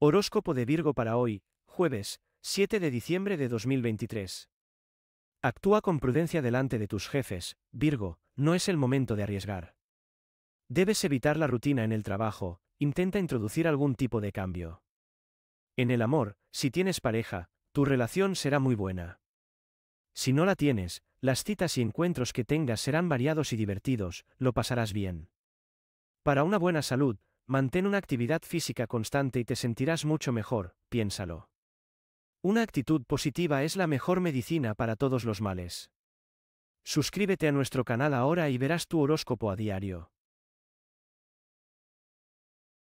Horóscopo de Virgo para hoy, jueves, 7 de diciembre de 2023. Actúa con prudencia delante de tus jefes, Virgo, no es el momento de arriesgar. Debes evitar la rutina en el trabajo, intenta introducir algún tipo de cambio. En el amor, si tienes pareja, tu relación será muy buena. Si no la tienes, las citas y encuentros que tengas serán variados y divertidos, lo pasarás bien. Para una buena salud, Mantén una actividad física constante y te sentirás mucho mejor, piénsalo. Una actitud positiva es la mejor medicina para todos los males. Suscríbete a nuestro canal ahora y verás tu horóscopo a diario.